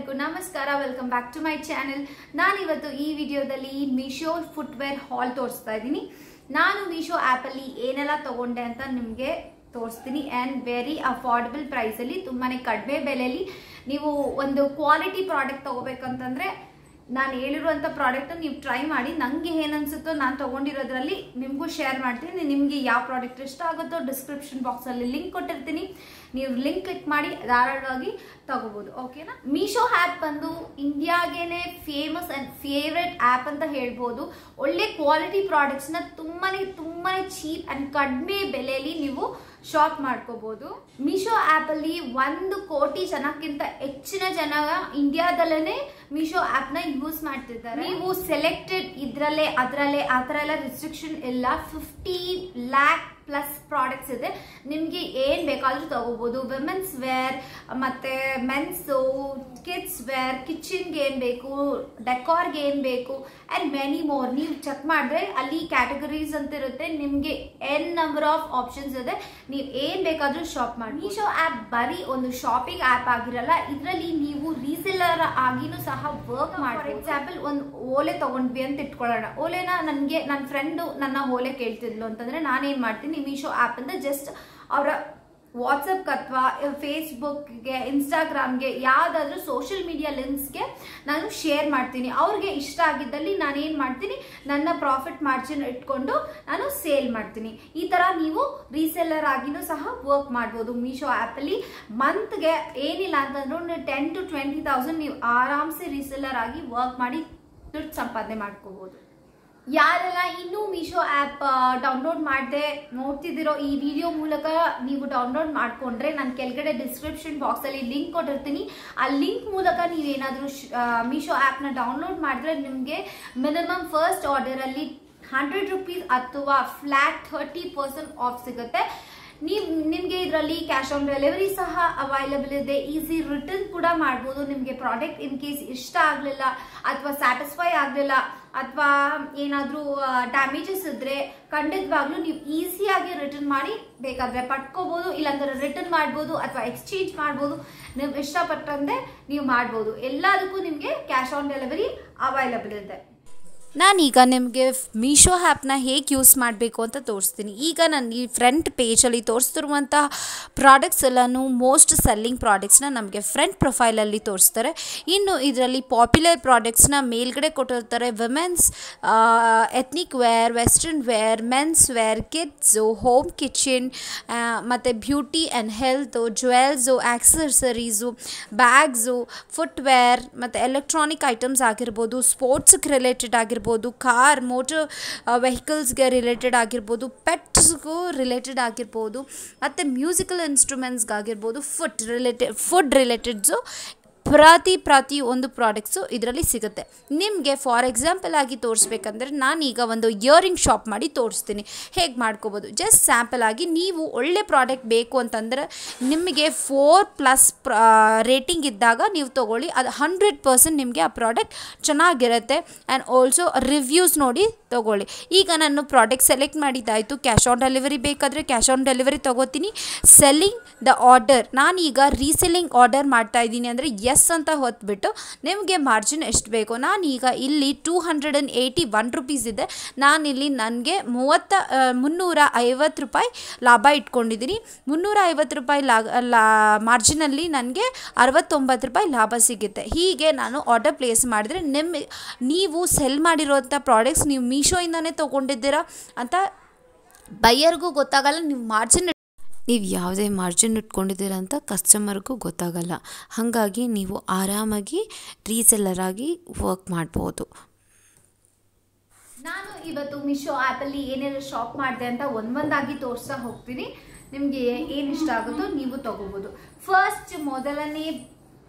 ಎಲ್ಲರಿಗೂ ನಮಸ್ಕಾರ welcome back to my channel ನಾನಿವತ್ತು ಈ ವಿಡಿಯೋದಲ್ಲಿ ಮೀಶೋ ಫುಟ್ವೇರ್ ಹಾಲ್ ತೋರಿಸ್ತಾ ಇದ್ದೀನಿ ನಾನು ಮೀಶೋ ಆ್ಯಪಲ್ಲಿ ಏನೆಲ್ಲ ತಗೊಂಡೆ ಅಂತ ನಿಮಗೆ ತೋರಿಸ್ತೀನಿ ಆ್ಯಂಡ್ ವೆರಿ ಅಫೋರ್ಡಬಲ್ ಪ್ರೈಸಲ್ಲಿ ತುಂಬಾ ಕಡಿಮೆ ಬೆಲೆಯಲ್ಲಿ ನೀವು ಒಂದು ಕ್ವಾಲಿಟಿ ಪ್ರಾಡಕ್ಟ್ ತೊಗೋಬೇಕಂತಂದರೆ ನಾನು ಹೇಳಿರುವಂಥ ಪ್ರಾಡಕ್ಟ್ ನೀವು ಟ್ರೈ ಮಾಡಿ ನನಗೆ ಏನನ್ಸುತ್ತೋ ನಾನು ತೊಗೊಂಡಿರೋದ್ರಲ್ಲಿ ನಿಮಗೂ ಶೇರ್ ಮಾಡ್ತೀನಿ ನಿಮಗೆ ಯಾವ ಪ್ರಾಡಕ್ಟ್ ಇಷ್ಟ ಆಗುತ್ತೋ ಡಿಸ್ಕ್ರಿಪ್ಷನ್ ಬಾಕ್ಸಲ್ಲಿ ಲಿಂಕ್ ಕೊಟ್ಟಿರ್ತೀನಿ ನೀವು ಲಿಂಕ್ ಕ್ಲಿಕ್ ಮಾಡಿ ಧಾರಾಳವಾಗಿ ತಗೋಬೋದು ಓಕೆನಾ ಮೀಶೋ ಆ್ಯಪ್ ಬಂದು ಇಂಡಿಯಾಗೇನೆ ಫೇಮಸ್ ಆ್ಯಂಡ್ ಫೇವ್ರೆಟ್ ಆ್ಯಪ್ ಅಂತ ಹೇಳ್ಬೋದು ಒಳ್ಳೆ ಕ್ವಾಲಿಟಿ ಪ್ರಾಡಕ್ಟ್ಸ್ನ ತುಂಬಾ ತುಂಬಾ ಚೀಪ್ ಆ್ಯಂಡ್ ಕಡಿಮೆ ಬೆಲೆಯಲ್ಲಿ ನೀವು ಶಾಪ್ ಮಾಡ್ಕೋಬೋದು ಮೀಶೋ ಆ್ಯಪಲ್ಲಿ ಒಂದು ಕೋಟಿ ಜನಕ್ಕಿಂತ ಹೆಚ್ಚಿನ ಜನ ಇಂಡಿಯಾದಲ್ಲೇ ಮೀಶೋ ಆ್ಯಪ್ನ ಯೂಸ್ ಮಾಡ್ತಿದ್ದಾರೆ ನೀವು ಸೆಲೆಕ್ಟೆಡ್ ಇದರಲ್ಲೇ ಅದರಲ್ಲೇ ಆ ಥರ ಎಲ್ಲ ರಿಸ್ಟ್ರಿಕ್ಷನ್ ಇಲ್ಲ ಫಿಫ್ಟಿ ಲ್ಯಾಕ್ ಪ್ಲಸ್ ಪ್ರಾಡಕ್ಟ್ಸ್ ಇದೆ ನಿಮಗೆ ಏನು ಬೇಕಾದರೂ ತಗೋಬಹುದು ವಿಮೆನ್ಸ್ ವೇರ್ ಮತ್ತು ಮೆನ್ಸು ಕಿಡ್ಸ್ ವೇರ್ ಕಿಚನ್ಗೆ ಏನು ಬೇಕು ಡೆಕೋರ್ಗೆ ಏನು ಬೇಕು ಆ್ಯಂಡ್ ಮೆನಿ ಮೋರ್ ನೀವು ಚೆಕ್ ಮಾಡಿದ್ರೆ ಅಲ್ಲಿ ಕ್ಯಾಟಗರೀಸ್ ಅಂತ ಇರುತ್ತೆ ನಿಮಗೆ ಎನ್ ನಂಬರ್ ಆಫ್ ಆಪ್ಷನ್ಸ್ ಇದೆ ನೀವು ಏನು ಬೇಕಾದರೂ ಶಾಪ್ ಮಾಡಿ ಮೀಶೋ ಆ್ಯಪ್ ಬರೀ ಒಂದು ಶಾಪಿಂಗ್ ಆ್ಯಪ್ ಆಗಿರಲ್ಲ ಇದರಲ್ಲಿ ನೀವು ರೀಸೆಲ್ಲರ್ ಆಗಿನೂ ಸಹ ವರ್ಕ್ ಮಾಡಿ ಫಾರ್ ಎಕ್ಸಾಂಪಲ್ ಒಂದು ಓಲೆ ತಗೊಂಡ್ವಿ ಅಂತ ಇಟ್ಕೊಳ್ಳೋಣ ಓಲೆನ ನನಗೆ ನನ್ನ ಫ್ರೆಂಡು ನನ್ನ ಓಲೆ ಕೇಳ್ತಿದ್ಲು ಅಂತಂದರೆ ನಾನೇನು ಮಾಡ್ತೀನಿ ಮೀಶೋ ಮೀಶೋ ಆ್ಯಪಿಂದ ಜಸ್ಟ್ ಅವರ ವಾಟ್ಸಪ್ ಅಥವಾ ಫೇಸ್ಬುಕ್ಗೆ ಇನ್ಸ್ಟಾಗ್ರಾಮ್ಗೆ ಯಾವುದಾದ್ರೂ ಸೋಷಿಯಲ್ ಮೀಡಿಯಾ ಲಿಂಕ್ಸ್ಗೆ ನಾನು ಶೇರ್ ಮಾಡ್ತೀನಿ ಅವ್ರಿಗೆ ಇಷ್ಟ ಆಗಿದ್ದಲ್ಲಿ ನಾನೇನು ಮಾಡ್ತೀನಿ ನನ್ನ ಪ್ರಾಫಿಟ್ ಮಾರ್ಜಿನ್ ಇಟ್ಕೊಂಡು ನಾನು ಸೇಲ್ ಮಾಡ್ತೀನಿ ಈ ಥರ ನೀವು ರೀಸೆಲ್ಲರ್ ಆಗಿನೂ ಸಹ ವರ್ಕ್ ಮಾಡ್ಬೋದು ಮೀಶೋ ಆ್ಯಪಲ್ಲಿ ಮಂತ್ಗೆ ಏನಿಲ್ಲ ಅಂತಂದ್ರೂ ಟೆನ್ ಟು ಟ್ವೆಂಟಿ ತೌಸಂಡ್ ನೀವು ಆರಾಮ್ಸೆ ರೀಸೆಲ್ಲರ್ ಆಗಿ ವರ್ಕ್ ಮಾಡಿ ದುಡ್ಡು ಸಂಪಾದನೆ ಮಾಡ್ಕೋಬೋದು ಯಾರೆಲ್ಲ ಇನ್ನೂ ಮೀಶೋ ಆ್ಯಪ್ ಡೌನ್ಲೋಡ್ ಮಾಡದೆ ನೋಡ್ತಿದ್ದೀರೋ ಈ ವಿಡಿಯೋ ಮೂಲಕ ನೀವು ಡೌನ್ಲೋಡ್ ಮಾಡಿಕೊಂಡ್ರೆ ನಾನು ಕೆಳಗಡೆ ಡಿಸ್ಕ್ರಿಪ್ಷನ್ ಬಾಕ್ಸಲ್ಲಿ ಲಿಂಕ್ ಕೊಟ್ಟಿರ್ತೀನಿ ಆ ಲಿಂಕ್ ಮೂಲಕ ನೀವೇನಾದರೂ ಮೀಶೋ ಆ್ಯಪ್ನ ಡೌನ್ಲೋಡ್ ಮಾಡಿದ್ರೆ ನಿಮಗೆ ಮಿನಿಮಮ್ ಫಸ್ಟ್ ಆರ್ಡರಲ್ಲಿ ಹಂಡ್ರೆಡ್ ರುಪೀಸ್ ಅಥವಾ ಫ್ಲ್ಯಾಟ್ ಥರ್ಟಿ ಪರ್ಸೆಂಟ್ ಆಫ್ ಸಿಗುತ್ತೆ ನೀವು ನಿಮಗೆ ಇದರಲ್ಲಿ ಕ್ಯಾಶ್ ಆನ್ ಡೆಲಿವರಿ ಸಹ ಅವೈಲಬಲ್ ಇದೆ ಈಸಿ ರಿಟರ್ನ್ ಕೂಡ ಮಾಡ್ಬೋದು ನಿಮಗೆ ಪ್ರಾಡಕ್ಟ್ ಇನ್ ಕೇಸ್ ಇಷ್ಟ ಆಗಲಿಲ್ಲ ಅಥವಾ ಸ್ಯಾಟಿಸ್ಫೈ ಆಗಲಿಲ್ಲ ಅಥವಾ ಏನಾದರೂ ಡ್ಯಾಮೇಜಸ್ ಇದ್ದರೆ ಖಂಡಿತವಾಗ್ಲೂ ನೀವು ಈಸಿಯಾಗಿ ರಿಟರ್ನ್ ಮಾಡಿ ಬೇಕಾದ್ರೆ ಪಡ್ಕೋಬೋದು ಇಲ್ಲಾಂದ್ರೆ ರಿಟರ್ನ್ ಮಾಡ್ಬೋದು ಅಥವಾ ಎಕ್ಸ್ಚೇಂಜ್ ಮಾಡ್ಬೋದು ನೀವು ಇಷ್ಟಪಟ್ಟಂತೆ ನೀವು ಮಾಡ್ಬೋದು ಎಲ್ಲದಕ್ಕೂ ನಿಮಗೆ ಕ್ಯಾಶ್ ಆನ್ ಡೆಲಿವರಿ ಅವೈಲಬಲ್ ಇದೆ ನಾನೀಗ ನಿಮಗೆ ಮೀಶೋ ಆ್ಯಪ್ನ ಹೇಗೆ ಯೂಸ್ ಮಾಡಬೇಕು ಅಂತ ತೋರಿಸ್ತೀನಿ ಈಗ ನಾನು ಈ ಫ್ರಂಟ್ ಪೇಜಲ್ಲಿ ತೋರಿಸ್ತಿರುವಂತಹ ಪ್ರಾಡಕ್ಟ್ಸ್ ಎಲ್ಲನೂ ಮೋಸ್ಟ್ ಸೆಲ್ಲಿಂಗ್ ಪ್ರಾಡಕ್ಟ್ಸ್ನ ನಮಗೆ ಫ್ರಂಟ್ ಪ್ರೊಫೈಲಲ್ಲಿ ತೋರಿಸ್ತಾರೆ ಇನ್ನು ಇದರಲ್ಲಿ ಪಾಪ್ಯುಲರ್ ಪ್ರಾಡಕ್ಟ್ಸ್ನ ಮೇಲ್ಗಡೆ ಕೊಟ್ಟಿರ್ತಾರೆ women's ethnic wear western wear men's wear kids home kitchen ಮತ್ತು beauty and health jewels accessories bags footwear ಮತ್ತು ಎಲೆಕ್ಟ್ರಾನಿಕ್ ಐಟಮ್ಸ್ ಆಗಿರ್ಬೋದು ಸ್ಪೋರ್ಟ್ಸ್ಗೆ ರಿಲೇಟೆಡ್ ಆಗಿರ್ಬೋದು ಆಗಿರ್ಬೋದು ಕಾರ್ ಮೋಟರ್ ವೆಹಿಕಲ್ಸ್ಗೆ ರಿಲೇಟೆಡ್ ಆಗಿರ್ಬೋದು ಪೆಟ್ಸ್ಗೂ ರಿಲೇಟೆಡ್ ಆಗಿರ್ಬೋದು ಮತ್ತು ಮ್ಯೂಸಿಕಲ್ ಇನ್ಸ್ಟ್ರೂಮೆಂಟ್ಸ್ಗಾಗಿರ್ಬೋದು ಫುಡ್ ರಿಲೇಟೆಡ್ ಫುಡ್ ರಿಲೇಟೆಡ್ಸು ಪ್ರತಿ ಪ್ರತಿ ಒಂದು ಪ್ರಾಡಕ್ಟ್ಸು ಇದರಲ್ಲಿ ಸಿಗುತ್ತೆ ನಿಮಗೆ ಫಾರ್ ಎಕ್ಸಾಂಪಲ್ ಆಗಿ ತೋರಿಸ್ಬೇಕಂದ್ರೆ ನಾನೀಗ ಒಂದು ಇಯರಿಂಗ್ ಶಾಪ್ ಮಾಡಿ ತೋರಿಸ್ತೀನಿ ಹೇಗೆ ಮಾಡ್ಕೋಬೋದು ಜಸ್ಟ್ ಸ್ಯಾಂಪಲ್ ಆಗಿ ನೀವು ಒಳ್ಳೆ ಪ್ರಾಡಕ್ಟ್ ಬೇಕು ಅಂತಂದರೆ ನಿಮಗೆ ಫೋರ್ ಪ್ಲಸ್ ರೇಟಿಂಗ್ ಇದ್ದಾಗ ನೀವು ತೊಗೊಳ್ಳಿ ಅದು ಹಂಡ್ರೆಡ್ ಪರ್ಸೆಂಟ್ ನಿಮಗೆ ಆ ಪ್ರಾಡಕ್ಟ್ ಚೆನ್ನಾಗಿರುತ್ತೆ ಆ್ಯಂಡ್ ಆಲ್ಸೋ ರಿವ್ಯೂಸ್ ನೋಡಿ ತೊಗೊಳ್ಳಿ ಈಗ ನಾನು ಪ್ರಾಡಕ್ಟ್ ಸೆಲೆಕ್ಟ್ ಮಾಡಿದ್ದಾಯಿತು ಕ್ಯಾಶ್ ಆನ್ ಡೆಲಿವರಿ ಬೇಕಾದರೆ ಕ್ಯಾಶ್ ಆನ್ ಡೆಲಿವರಿ ತೊಗೋತೀನಿ ಸೆಲ್ಲಿಂಗ್ ದ ಆರ್ಡರ್ ನಾನೀಗ ರೀಸೆಲ್ಲಿಂಗ್ ಆರ್ಡರ್ ಮಾಡ್ತಾ ಇದ್ದೀನಿ ಅಂದರೆ ಎಸ್ ಅಂತ ಹೊತ್ಬಿಟ್ಟು ನಿಮಗೆ ಮಾರ್ಜಿನ್ ಎಷ್ಟು ಬೇಕು ನಾನೀಗ ಇಲ್ಲಿ two hundred and eighty one rupees ಇದೆ ನಾನಿಲ್ಲಿ ನನಗೆ ಮೂವತ್ತ ಮುನ್ನೂರ ಐವತ್ತು ರೂಪಾಯಿ ಲಾಭ ಇಟ್ಕೊಂಡಿದ್ದೀನಿ ಮುನ್ನೂರ ಐವತ್ತು ರೂಪಾಯಿ ಲಾ ಲಾ ಮಾರ್ಜಿನಲ್ಲಿ ನನಗೆ ಅರವತ್ತೊಂಬತ್ತು ರೂಪಾಯಿ ಲಾಭ ಸಿಗುತ್ತೆ ಹೀಗೆ ನಾನು ಆರ್ಡರ್ ಪ್ಲೇಸ್ ಮಾಡಿದರೆ ನಿಮ್ಮ ನೀವು ಸೆಲ್ ಮಾಡಿರೋಂಥ ಪ್ರಾಡಕ್ಟ್ಸ್ ನೀವು ಮೀಶೋಯಿಂದನೇ ತೊಗೊಂಡಿದ್ದೀರಾ ಅಂತ ಬೈಯರ್ಗೂ ಗೊತ್ತಾಗಲ್ಲ ನೀವು ಮಾರ್ಜಿನ್ ನೀವು ಯಾವುದೇ ಮಾರ್ಜಿನ್ ಇಟ್ಕೊಂಡಿದ್ದೀರ ಅಂತ ಕಸ್ಟಮರ್ಗೂ ಗೊತ್ತಾಗಲ್ಲ ಹಾಗಾಗಿ ನೀವು ಆರಾಮಾಗಿ ರೀಸೆಲ್ಲರ್ ಆಗಿ ವರ್ಕ್ ಮಾಡ್ಬೋದು ನಾನು ಇವತ್ತು ಮಿಶೋ ಆ್ಯಪಲ್ಲಿ ಏನೆಲ್ಲ ಶಾಪ್ ಮಾಡಿದೆ ಅಂತ ಒಂದೊಂದಾಗಿ ತೋರಿಸ್ತಾ ಹೋಗ್ತೀನಿ ನಿಮಗೆ ಏನು ಇಷ್ಟ ಆಗುತ್ತೋ ನೀವು ತಗೋಬೋದು ಫಸ್ಟ್ ಮೊದಲನೇ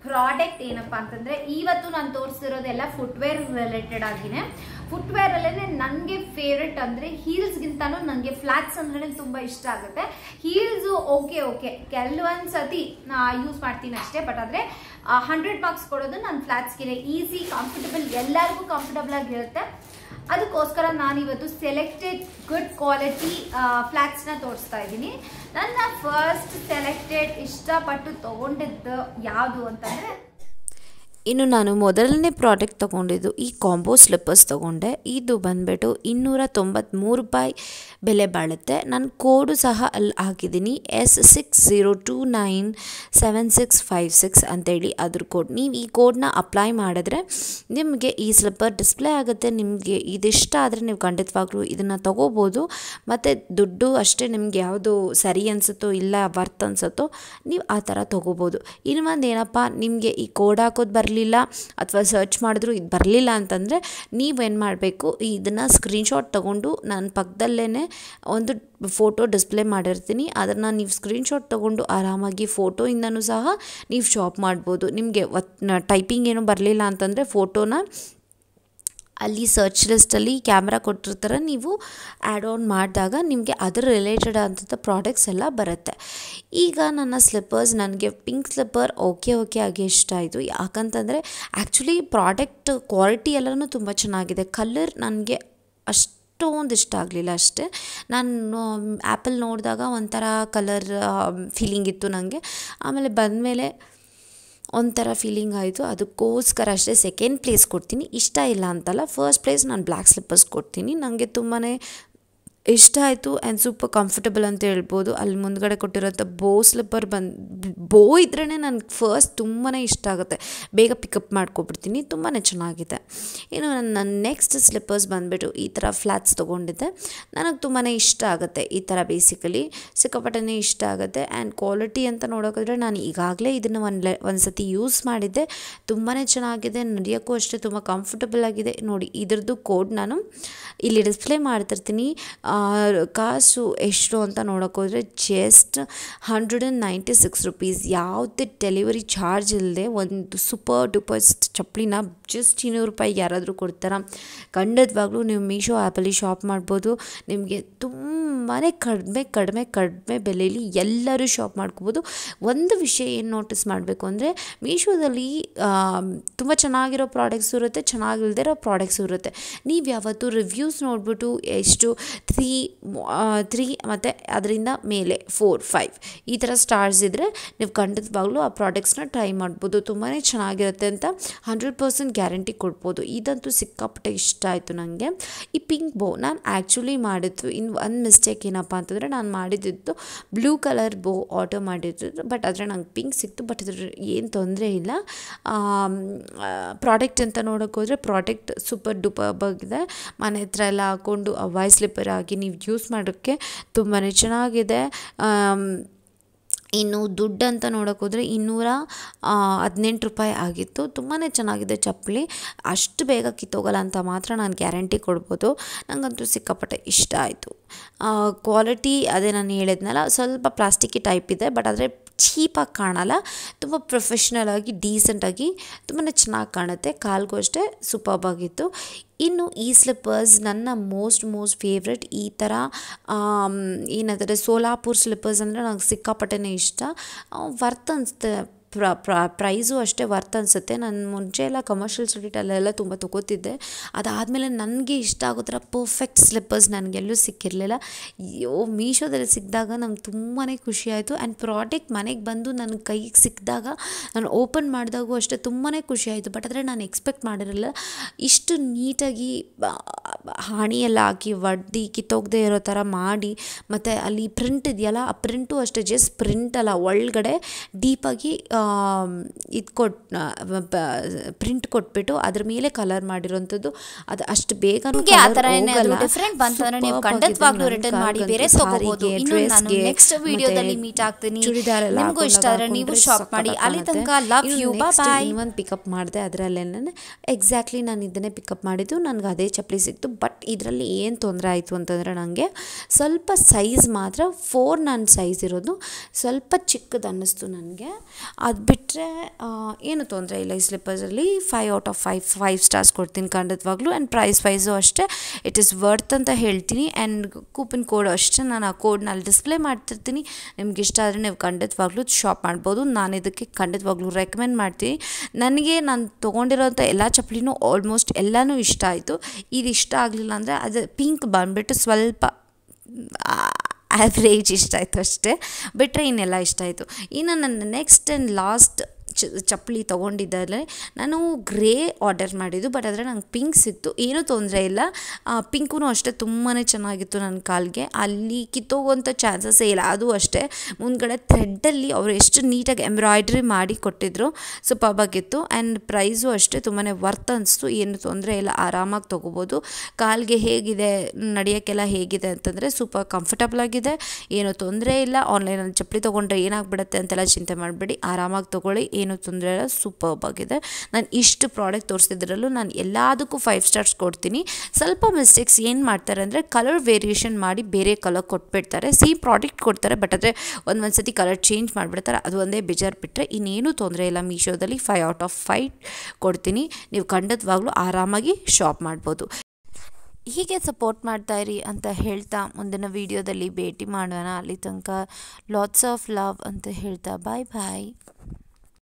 ಪ್ರಾಡಕ್ಟ್ ಏನಪ್ಪಾ ಅಂತಂದ್ರೆ ಇವತ್ತು ನಾನು ತೋರಿಸಿರೋದೆಲ್ಲ ಫುಟ್ವೇರ್ ರಿಲೇಟೆಡ್ ಆಗಿನೇ ಫುಟ್ವೇರ್ ಅಲ್ಲೇ ನನಗೆ ಫೇವ್ರೆಟ್ ಅಂದರೆ ಹೀಲ್ಸ್ಗಿಂತನೂ ನನಗೆ ಫ್ಲಾಟ್ಸ್ ಅಂದ್ರೆ ತುಂಬ ಇಷ್ಟ ಆಗುತ್ತೆ ಹೀಲ್ಸು ಓಕೆ ಓಕೆ ಕೆಲವೊಂದು ಸತಿ ಯೂಸ್ ಮಾಡ್ತೀನಿ ಅಷ್ಟೇ ಬಟ್ ಆದರೆ ಹಂಡ್ರೆಡ್ ಮಾರ್ಕ್ಸ್ ಕೊಡೋದು ನನ್ನ ಫ್ಲಾಟ್ಸ್ಗೆ ಈಸಿ ಕಂಫರ್ಟಬಲ್ ಎಲ್ಲರಿಗೂ ಕಂಫರ್ಟಬಲ್ ಆಗಿರುತ್ತೆ ಅದಕ್ಕೋಸ್ಕರ ನಾನು ಇವತ್ತು ಸೆಲೆಕ್ಟೆಡ್ ಗುಡ್ ಕ್ವಾಲಿಟಿ ಫ್ಲ್ಯಾಟ್ಸ್ನ ತೋರಿಸ್ತಾ ಇದ್ದೀನಿ ನನ್ನ ಫಸ್ಟ್ ಸೆಲೆಕ್ಟೆಡ್ ಇಷ್ಟಪಟ್ಟು ತೊಗೊಂಡಿದ್ದು ಯಾವುದು ಅಂತಂದರೆ ಇನ್ನು ನಾನು ಮೊದಲನೇ ಪ್ರಾಡಕ್ಟ್ ತೊಗೊಂಡಿದ್ದು ಈ ಕಾಂಬೋ ಸ್ಲಿಪ್ಪರ್ಸ್ ತೊಗೊಂಡೆ ಇದು ಬಂದುಬಿಟ್ಟು ಇನ್ನೂರ ತೊಂಬತ್ತ್ಮೂರು ರೂಪಾಯಿ ಬೆಲೆ ಬಾಳುತ್ತೆ ನಾನು ಕೋಡು ಸಹ ಅಲ್ಲಿ ಹಾಕಿದ್ದೀನಿ S six zero two nine seven six five six ಅಂತೇಳಿ ಅದ್ರ ಕೋಡ್ ನೀವು ಈ ಕೋಡನ್ನ ಅಪ್ಲೈ ಮಾಡಿದ್ರೆ ನಿಮಗೆ ಈ ಸ್ಲಿಪ್ಪರ್ ಡಿಸ್ಪ್ಲೇ ಆಗುತ್ತೆ ನಿಮಗೆ ಇದಿಷ್ಟ ಆದರೆ ನೀವು ಖಂಡಿತವಾಗ್ಲೂ ಇದನ್ನು ತೊಗೋಬೋದು ಮತ್ತು ದುಡ್ಡು ಅಷ್ಟೇ ನಿಮ್ಗೆ ಯಾವುದು ಸರಿ ಅನಿಸುತ್ತೋ ಇಲ್ಲ ವರ್ತ್ ಅನಿಸುತ್ತೋ ನೀವು ಆ ಥರ ತೊಗೋಬೋದು ಇನ್ನೊಂದು ಏನಪ್ಪ ನಿಮಗೆ ಈ ಕೋಡ್ ಹಾಕೋದು ಬರಲಿ ಬರಲಿಲ್ಲ ಅಥವಾ ಸರ್ಚ್ ಮಾಡಿದ್ರು ಇದು ಬರಲಿಲ್ಲ ಅಂತಂದರೆ ನೀವೇನು ಮಾಡಬೇಕು ಇದನ್ನು ಸ್ಕ್ರೀನ್ಶಾಟ್ ತೊಗೊಂಡು ನನ್ನ ಪಕ್ಕದಲ್ಲೇ ಒಂದು ಫೋಟೋ ಡಿಸ್ಪ್ಲೇ ಮಾಡಿರ್ತೀನಿ ಅದನ್ನು ನೀವು ಸ್ಕ್ರೀನ್ಶಾಟ್ ತೊಗೊಂಡು ಆರಾಮಾಗಿ ಫೋಟೋಯಿಂದನೂ ಸಹ ನೀವು ಶಾಪ್ ಮಾಡ್ಬೋದು ನಿಮಗೆ ಟೈಪಿಂಗ್ ಏನೂ ಬರಲಿಲ್ಲ ಅಂತಂದರೆ ಫೋಟೋನ ಅಲ್ಲಿ ಸರ್ಚ್ ಲಿಸ್ಟಲ್ಲಿ ಕ್ಯಾಮ್ರಾ ಕೊಟ್ಟಿರ್ತಾರೆ ನೀವು ಆ್ಯಡ್ ಆನ್ ಮಾಡಿದಾಗ ನಿಮಗೆ ಅದರ ರಿಲೇಟೆಡ್ ಆದಂಥ ಪ್ರಾಡಕ್ಟ್ಸ್ ಎಲ್ಲ ಬರುತ್ತೆ ಈಗ ನನ್ನ ಸ್ಲಿಪ್ಪರ್ಸ್ ನನಗೆ ಪಿಂಕ್ ಸ್ಲಿಪ್ಪರ್ ಓಕೆ ಓಕೆ ಆಗಿ ಇಷ್ಟ ಆಯಿತು ಯಾಕಂತಂದರೆ ಆ್ಯಕ್ಚುಲಿ ಪ್ರಾಡಕ್ಟ್ ಕ್ವಾಲಿಟಿ ಎಲ್ಲನೂ ತುಂಬ ಚೆನ್ನಾಗಿದೆ ಕಲರ್ ನನಗೆ ಅಷ್ಟು ಅಷ್ಟೊಂದು ಇಷ್ಟ ಆಗಲಿಲ್ಲ ಅಷ್ಟೇ ನಾನು ಆ್ಯಪಲ್ um, ನೋಡಿದಾಗ ಒಂಥರ ಕಲರ್ ಫೀಲಿಂಗ್ um, ಇತ್ತು ನನಗೆ ಆಮೇಲೆ ಬಂದಮೇಲೆ ಒಂಥರ ಫೀಲಿಂಗ್ ಆಯಿತು ಅದಕ್ಕೋಸ್ಕರ ಅಷ್ಟೇ ಸೆಕೆಂಡ್ ಪ್ಲೇಸ್ ಕೊಡ್ತೀನಿ ಇಷ್ಟ ಇಲ್ಲ ಅಂತಲ್ಲ ಫಸ್ಟ್ ಪ್ಲೇಸ್ ನಾನು ಬ್ಲ್ಯಾಕ್ ಸ್ಲಿಪ್ಪರ್ಸ್ ಕೊಡ್ತೀನಿ ನನಗೆ ತುಂಬಾ ಇಷ್ಟ ಆಯಿತು ಆ್ಯಂಡ್ ಸೂಪರ್ ಕಂಫರ್ಟಬಲ್ ಅಂತ ಹೇಳ್ಬೋದು ಅಲ್ಲಿ ಮುಂದ್ಗಡೆ ಕೊಟ್ಟಿರೋಂಥ ಬೋ ಸ್ಲಿಪ್ಪರ್ ಬಂದು ಬೋ ಇದ್ರೇ ನನಗೆ ಫಸ್ಟ್ ತುಂಬಾ ಇಷ್ಟ ಆಗುತ್ತೆ ಬೇಗ ಪಿಕಪ್ ಮಾಡ್ಕೊಬಿಡ್ತೀನಿ ತುಂಬಾ ಚೆನ್ನಾಗಿದೆ ಇನ್ನು ನನ್ನ ನೆಕ್ಸ್ಟ್ ಸ್ಲಿಪ್ಪರ್ಸ್ ಬಂದುಬಿಟ್ಟು ಈ ಥರ ಫ್ಲ್ಯಾಟ್ಸ್ ತೊಗೊಂಡಿದ್ದೆ ನನಗೆ ತುಂಬಾ ಇಷ್ಟ ಆಗುತ್ತೆ ಈ ಥರ ಬೇಸಿಕಲಿ ಸಿಕ್ಕಾಪಟ್ಟೆ ಇಷ್ಟ ಆಗುತ್ತೆ ಆ್ಯಂಡ್ ಕ್ವಾಲಿಟಿ ಅಂತ ನೋಡೋಕ್ಕಾದ್ರೆ ನಾನು ಈಗಾಗಲೇ ಇದನ್ನು ಒಂದು ಒಂದು ಸತಿ ಯೂಸ್ ಮಾಡಿದ್ದೆ ತುಂಬಾ ಚೆನ್ನಾಗಿದೆ ನಡೆಯೋಕ್ಕೂ ಅಷ್ಟೇ ತುಂಬ ಕಂಫರ್ಟಬಲ್ ಆಗಿದೆ ನೋಡಿ ಇದ್ರದ್ದು ಕೋಡ್ ನಾನು ಇಲ್ಲಿ ಡಿಸ್ಪ್ಲೇ ಮಾಡ್ತಿರ್ತೀನಿ ಕಾಸು ಎಷ್ಟು ಅಂತ ನೋಡೋಕ್ಕೋದ್ರೆ just hundred and ninety six rupees ಯಾವುದೇ ಡೆಲಿವರಿ ಚಾರ್ಜ್ ಇಲ್ಲದೆ ಒಂದು ಸೂಪರ್ ಡೂಪರ್ ಚಪ್ಪಲಿನ ಜಸ್ಟ್ ಇನ್ನೂರು ರೂಪಾಯಿ ಯಾರಾದರೂ ಕೊಡ್ತಾರಾ ಖಂಡಿತವಾಗ್ಲೂ ನೀವು ಮೀಶೋ ಆ್ಯಪಲ್ಲಿ ಶಾಪ್ ಮಾಡ್ಬೋದು ನಿಮಗೆ ತುಂಬಾ ಕಡಿಮೆ ಕಡಿಮೆ ಕಡಿಮೆ ಬೆಲೆಯಲ್ಲಿ ಎಲ್ಲರೂ ಶಾಪ್ ಮಾಡ್ಕೋಬೋದು ಒಂದು ವಿಷಯ ಏನು ನೋಟಿಸ್ ಮಾಡಬೇಕು ಅಂದರೆ ಮೀಶೋದಲ್ಲಿ ತುಂಬ ಚೆನ್ನಾಗಿರೋ ಪ್ರಾಡಕ್ಟ್ಸ್ ಇರುತ್ತೆ ಇರೋ ಪ್ರಾಡಕ್ಟ್ಸ್ ಇರುತ್ತೆ ನೀವು ಯಾವತ್ತೂ ರಿವ್ಯೂ ನೋಡಿಬಿಟ್ಟು ಎಷ್ಟು ತ್ರೀ ತ್ರೀ ಮತ್ತು ಅದರಿಂದ ಮೇಲೆ ಫೋರ್ ಫೈವ್ ಈ ಥರ ಸ್ಟಾರ್ಸ್ ಇದ್ದರೆ ನೀವು ಖಂಡಿತವಾಗ್ಲೂ ಆ ಪ್ರಾಡಕ್ಟ್ಸ್ನ ಟ್ರೈ ಮಾಡ್ಬೋದು ತುಂಬಾ ಚೆನ್ನಾಗಿರುತ್ತೆ ಅಂತ ಹಂಡ್ರೆಡ್ ಪರ್ಸೆಂಟ್ ಗ್ಯಾರಂಟಿ ಕೊಡ್ಬೋದು ಇದಂತೂ ಸಿಕ್ಕಾಪಟ್ಟೆ ಇಷ್ಟ ಆಯಿತು ನನಗೆ ಈ ಪಿಂಕ್ ಬೋ ನಾನು ಆ್ಯಕ್ಚುಲಿ ಮಾಡಿದ್ದು ಇನ್ನು ಒನ್ ಮಿಸ್ಟೇಕ್ ಏನಪ್ಪ ಅಂತಂದರೆ ನಾನು ಮಾಡಿದ್ದು ಬ್ಲೂ ಕಲರ್ ಬೋ ಆರ್ಡರ್ ಮಾಡಿದ್ದು ಬಟ್ ಆದರೆ ನಂಗೆ ಪಿಂಕ್ ಸಿಕ್ತು ಬಟ್ ಅದ್ರ ಏನು ತೊಂದರೆ ಇಲ್ಲ ಪ್ರಾಡಕ್ಟ್ ಅಂತ ನೋಡೋಕ್ಕೋದ್ರೆ ಪ್ರಾಡಕ್ಟ್ ಸೂಪರ್ ಡೂಪರ್ ಬಗ್ಗೆ ಮನೆ ಹತ್ರ ಹತ್ರ ಎಲ್ಲ ಹಾಕ್ಕೊಂಡು ಆ ವಾಯ್ಸ್ ಸ್ಲಿಪ್ಪರ್ ಆಗಿ ನೀವು ಯೂಸ್ ಮಾಡೋಕ್ಕೆ ತುಂಬಾ ಚೆನ್ನಾಗಿದೆ ಇನ್ನು ದುಡ್ಡು ಅಂತ ನೋಡೋಕೆ ಹೋದರೆ ಇನ್ನೂರ ಹದಿನೆಂಟು ರೂಪಾಯಿ ಆಗಿತ್ತು ತುಂಬಾ ಚೆನ್ನಾಗಿದೆ ಚಪ್ಪಲಿ ಅಷ್ಟು ಬೇಗ ಕಿತ್ತೋಗಲ್ಲ ಅಂತ ಮಾತ್ರ ನಾನು ಗ್ಯಾರಂಟಿ ಕೊಡ್ಬೋದು ನನಗಂತೂ ಸಿಕ್ಕಾಪಟ್ಟೆ ಇಷ್ಟ ಆಯಿತು ಕ್ವಾಲಿಟಿ ಅದೇ ನಾನು ಹೇಳಿದ್ನಲ್ಲ ಸ್ವಲ್ಪ ಪ್ಲಾಸ್ಟಿಕ್ ಟೈಪ್ ಇದೆ ಬಟ್ ಆದರೆ ಚೀಪಾಗಿ ಕಾಣಲ್ಲ ತುಂಬ ಪ್ರೊಫೆಷ್ನಲ್ ಆಗಿ ಡೀಸೆಂಟಾಗಿ ತುಂಬಾ ಚೆನ್ನಾಗಿ ಕಾಣುತ್ತೆ ಕಾಲ್ಗೂ ಅಷ್ಟೇ ಸೂಪರ್ಬಾಗಿತ್ತು ಇನ್ನು ಈ ಸ್ಲಿಪ್ಪರ್ಸ್ ನನ್ನ ಮೋಸ್ಟ್ ಮೋಸ್ಟ್ ಫೇವ್ರೆಟ್ ಈ ಥರ ಏನಂತಾರೆ ಸೋಲಾಪುರ್ ಸ್ಲಿಪ್ಪರ್ಸ್ ಅಂದರೆ ನನಗೆ ಸಿಕ್ಕಾಪಟ್ಟೆನೇ ಇಷ್ಟ ವರ್ತ್ ಅನಿಸುತ್ತೆ ಪ್ರ ಪ್ರೈಸು ಅಷ್ಟೇ ವರ್ತ್ ಅನಿಸುತ್ತೆ ನಾನು ಮುಂಚೆ ಎಲ್ಲ ಕಮರ್ಷಿಯಲ್ ಅಲ್ಲೆಲ್ಲ ತುಂಬ ತೊಗೋತಿದ್ದೆ ಅದಾದಮೇಲೆ ನನಗೆ ಇಷ್ಟ ಆಗೋ ಥರ ಪರ್ಫೆಕ್ಟ್ ಸ್ಲಿಪ್ಪರ್ಸ್ ನನಗೆಲ್ಲೂ ಸಿಕ್ಕಿರಲಿಲ್ಲ ಅಯ್ಯೋ ಮೀಶೋದಲ್ಲಿ ಸಿಕ್ಕಿದಾಗ ನಂಗೆ ತುಂಬಾ ಖುಷಿ ಆ್ಯಂಡ್ ಪ್ರಾಡಕ್ಟ್ ಮನೆಗೆ ಬಂದು ನನ್ನ ಕೈಗೆ ಸಿಕ್ಕಿದಾಗ ನಾನು ಓಪನ್ ಮಾಡಿದಾಗೂ ಅಷ್ಟೇ ತುಂಬಾ ಖುಷಿ ಬಟ್ ಆದರೆ ನಾನು ಎಕ್ಸ್ಪೆಕ್ಟ್ ಮಾಡಿರಲಿಲ್ಲ ಇಷ್ಟು ನೀಟಾಗಿ ಹಾಣಿಯೆಲ್ಲ ಹಾಕಿ ಒಡ್ದು ಕಿತ್ತೋಗದೆ ಇರೋ ಥರ ಮಾಡಿ ಮತ್ತು ಅಲ್ಲಿ ಪ್ರಿಂಟ್ ಇದೆಯಲ್ಲ ಆ ಪ್ರಿಂಟು ಅಷ್ಟೇ ಜಸ್ಟ್ ಪ್ರಿಂಟಲ್ಲ ಒಳಗಡೆ ಡೀಪಾಗಿ ಇದು ಕೊಟ್ಟು ಪ್ರಿಂಟ್ ಕೊಟ್ಬಿಟ್ಟು ಅದ್ರ ಮೇಲೆ ಕಲರ್ ಮಾಡಿರುವಂಥದ್ದು ಅದು ಅಷ್ಟು ಬೇಗ ಆ ನೀವು ರಿಟರ್ನ್ ಮಾಡಿ ಬೇರೆ ನೆಕ್ಸ್ಟ್ ಮೀಟ್ ಆಗ್ತೀನಿ ಇಷ್ಟ ಆದರೆ ನೀವು ಮಾಡಿ ಅಲ್ಲಿ ಇನ್ನೊಂದು ಪಿಕಪ್ ಮಾಡಿದೆ ಅದರಲ್ಲೆಲ್ಲ ಎಕ್ಸಾಕ್ಟ್ಲಿ ನಾನು ಇದನ್ನೇ ಪಿಕಪ್ ಮಾಡಿದ್ದು ನನಗೆ ಅದೇ ಚಪ್ಪಲಿ ಸಿಕ್ತು ಬಟ್ ಇದರಲ್ಲಿ ಏನು ತೊಂದರೆ ಆಯಿತು ಅಂತಂದ್ರೆ ನನಗೆ ಸ್ವಲ್ಪ ಸೈಜ್ ಮಾತ್ರ ಫೋರ್ ನನ್ನ ಸೈಜ್ ಇರೋದು ಸ್ವಲ್ಪ ಚಿಕ್ಕದು ಅನ್ನಿಸ್ತು ನನಗೆ ಅದು ಬಿಟ್ಟರೆ ಏನು ತೊಂದರೆ ಇಲ್ಲ ಈ ಸ್ಲಿಪ್ಪರ್ಸಲ್ಲಿ five out of five five stars ಕೊಡ್ತೀನಿ ಖಂಡಿತವಾಗ್ಲೂ ಆ್ಯಂಡ್ ಪ್ರೈಸ್ ವೈಸು ಅಷ್ಟೇ ಇಟ್ ಈಸ್ ವರ್ತ್ ಅಂತ ಹೇಳ್ತೀನಿ ಆ್ಯಂಡ್ ಕೂಪನ್ ಕೋಡ್ ಅಷ್ಟೇ ನಾನು ಆ ಕೋಡ್ನ ಅಲ್ಲಿ ಡಿಸ್ಪ್ಲೇ ಮಾಡ್ತಿರ್ತೀನಿ ನಿಮ್ಗೆ ಇಷ್ಟ ಆದರೆ ನೀವು ಖಂಡಿತವಾಗ್ಲೂ ಶಾಪ್ ಮಾಡ್ಬೋದು ನಾನು ಇದಕ್ಕೆ ಖಂಡಿತವಾಗ್ಲೂ ರೆಕಮೆಂಡ್ ಮಾಡ್ತೀನಿ ನನಗೆ ನಾನು ತೊಗೊಂಡಿರೋಂಥ ಎಲ್ಲ ಚಪ್ಪಲಿನೂ ಆಲ್ಮೋಸ್ಟ್ ಎಲ್ಲನೂ ಇಷ್ಟ ಆಯಿತು ಇದು ಇಷ್ಟ ಆಗಲಿಲ್ಲ ಅಂದರೆ ಅದು ಪಿಂಕ್ ಬಂದುಬಿಟ್ಟು ಸ್ವಲ್ಪ ಆ್ಯಾವ್ರೇಜ್ ಇಷ್ಟ ಆಯಿತು ಅಷ್ಟೇ ಬಿಟ್ಟರೆ ಇನ್ನೆಲ್ಲ ಇಷ್ಟ ಆಯಿತು ಇನ್ನು ನನ್ನ ನೆಕ್ಸ್ಟ್ ಆ್ಯಂಡ್ ಲಾಸ್ಟ್ ಚ ಚಪ್ಪಲಿ ತೊಗೊಂಡಿದ್ದಲ್ಲೇ ನಾನು ಗ್ರೇ ಆರ್ಡರ್ ಮಾಡಿದ್ದು ಬಟ್ ಆದರೆ ನಂಗೆ ಪಿಂಕ್ ಸಿಕ್ತು ಏನೂ ತೊಂದರೆ ಇಲ್ಲ ಪಿಂಕೂ ಅಷ್ಟೇ ತುಂಬಾ ಚೆನ್ನಾಗಿತ್ತು ನನ್ನ ಕಾಲಿಗೆ ಅಲ್ಲಿ ಕಿತ್ತೋಗುವಂಥ ಚಾನ್ಸಸ್ಸೇ ಇಲ್ಲ ಅದು ಅಷ್ಟೇ ಮುಂದ್ಗಡೆ ಥ್ರೆಡ್ಡಲ್ಲಿ ಅವರು ಎಷ್ಟು ನೀಟಾಗಿ ಎಂಬ್ರಾಯ್ಡ್ರಿ ಮಾಡಿ ಕೊಟ್ಟಿದ್ರು ಸ್ವಲ್ಪ ಆಗಿತ್ತು ಆ್ಯಂಡ್ ಪ್ರೈಸು ಅಷ್ಟೇ ತುಂಬಾ ವರ್ತ್ ಅನಿಸ್ತು ಏನು ತೊಂದರೆ ಇಲ್ಲ ಆರಾಮಾಗಿ ತೊಗೋಬೋದು ಕಾಲಿಗೆ ಹೇಗಿದೆ ನಡೆಯೋಕ್ಕೆಲ್ಲ ಹೇಗಿದೆ ಅಂತಂದರೆ ಸೂಪರ್ ಕಂಫರ್ಟಬಲ್ ಆಗಿದೆ ಏನೂ ತೊಂದರೆ ಇಲ್ಲ ಆನ್ಲೈನಲ್ಲಿ ಚಪ್ಪಲಿ ತೊಗೊಂಡ್ರೆ ಏನಾಗ್ಬಿಡುತ್ತೆ ಅಂತೆಲ್ಲ ಚಿಂತೆ ಮಾಡಬೇಡಿ ಆರಾಮಾಗಿ ತೊಗೊಳ್ಳಿ ಏನು ತೊಂದರೆ ಇಲ್ಲ ಸೂಪರ್ಬ್ ಆಗಿದೆ ನಾನು ಇಷ್ಟು ಪ್ರಾಡಕ್ಟ್ ತೋರಿಸಿದ್ರಲ್ಲೂ ನಾನು ಎಲ್ಲದಕ್ಕೂ ಫೈವ್ ಸ್ಟಾರ್ಸ್ ಕೊಡ್ತೀನಿ ಸ್ವಲ್ಪ ಮಿಸ್ಟೇಕ್ಸ್ ಏನು ಮಾಡ್ತಾರೆ ಅಂದರೆ ಕಲರ್ ವೇರಿಯೇಷನ್ ಮಾಡಿ ಬೇರೆ ಕಲರ್ ಕೊಟ್ಬಿಡ್ತಾರೆ ಸೇಮ್ ಪ್ರಾಡಕ್ಟ್ ಕೊಡ್ತಾರೆ ಬಟ್ ಆದರೆ ಒಂದೊಂದು ಸತಿ ಕಲರ್ ಚೇಂಜ್ ಮಾಡಿಬಿಡ್ತಾರೆ ಅದು ಒಂದೇ ಬೇಜಾರು ಬಿಟ್ಟರೆ ಇನ್ನೇನು ತೊಂದರೆ ಇಲ್ಲ ಮೀಶೋದಲ್ಲಿ ಫೈವ್ ಔಟ್ ಆಫ್ ಫೈವ್ ಕೊಡ್ತೀನಿ ನೀವು ಖಂಡಿತವಾಗ್ಲೂ ಆರಾಮಾಗಿ ಶಾಪ್ ಮಾಡ್ಬೋದು ಹೀಗೆ ಸಪೋರ್ಟ್ ಮಾಡ್ತಾಯಿರಿ ಅಂತ ಹೇಳ್ತಾ ಮುಂದಿನ ವಿಡಿಯೋದಲ್ಲಿ ಭೇಟಿ ಮಾಡೋಣ ಅಲ್ಲಿ ತನಕ ಲಾಟ್ಸ್ ಆಫ್ ಲವ್ ಅಂತ ಹೇಳ್ತಾ ಬಾಯ್ ಬಾಯ್